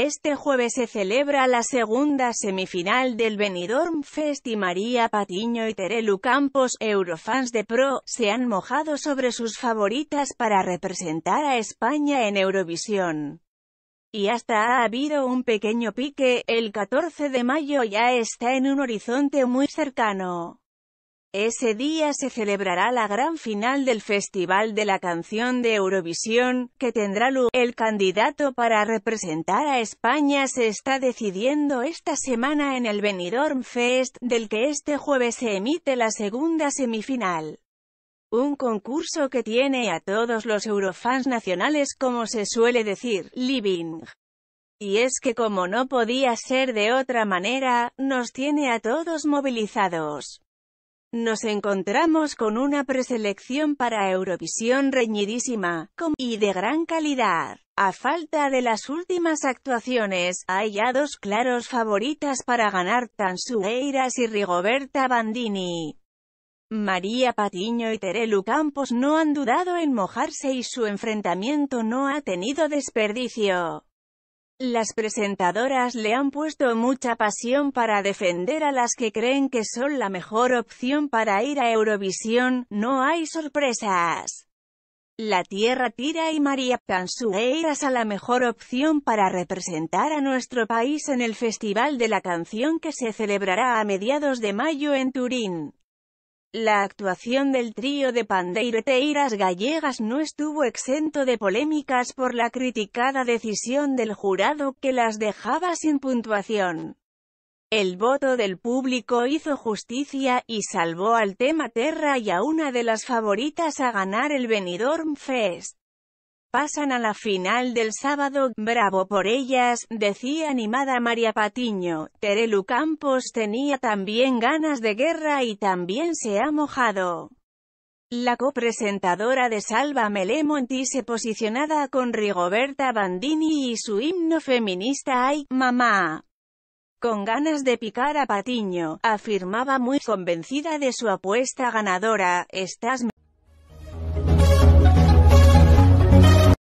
Este jueves se celebra la segunda semifinal del Benidorm Fest y María Patiño y Terelu Campos, Eurofans de Pro, se han mojado sobre sus favoritas para representar a España en Eurovisión. Y hasta ha habido un pequeño pique, el 14 de mayo ya está en un horizonte muy cercano. Ese día se celebrará la gran final del Festival de la Canción de Eurovisión, que tendrá lugar. El candidato para representar a España se está decidiendo esta semana en el Benidorm Fest, del que este jueves se emite la segunda semifinal. Un concurso que tiene a todos los eurofans nacionales como se suele decir, living. Y es que como no podía ser de otra manera, nos tiene a todos movilizados. Nos encontramos con una preselección para Eurovisión reñidísima, y de gran calidad. A falta de las últimas actuaciones, hay ya dos claros favoritas para ganar Eiras y Rigoberta Bandini. María Patiño y Terelu Campos no han dudado en mojarse y su enfrentamiento no ha tenido desperdicio. Las presentadoras le han puesto mucha pasión para defender a las que creen que son la mejor opción para ir a Eurovisión, no hay sorpresas. La Tierra Tira y María Cansueiras a la mejor opción para representar a nuestro país en el Festival de la Canción que se celebrará a mediados de mayo en Turín. La actuación del trío de pandeireteiras gallegas no estuvo exento de polémicas por la criticada decisión del jurado que las dejaba sin puntuación. El voto del público hizo justicia, y salvó al tema Terra y a una de las favoritas a ganar el Benidorm Fest. Pasan a la final del sábado, bravo por ellas, decía animada María Patiño. Terelu Campos tenía también ganas de guerra y también se ha mojado. La copresentadora de Sálvame Monti se posicionada con Rigoberta Bandini y su himno feminista Ay, mamá. Con ganas de picar a Patiño, afirmaba muy convencida de su apuesta ganadora, estás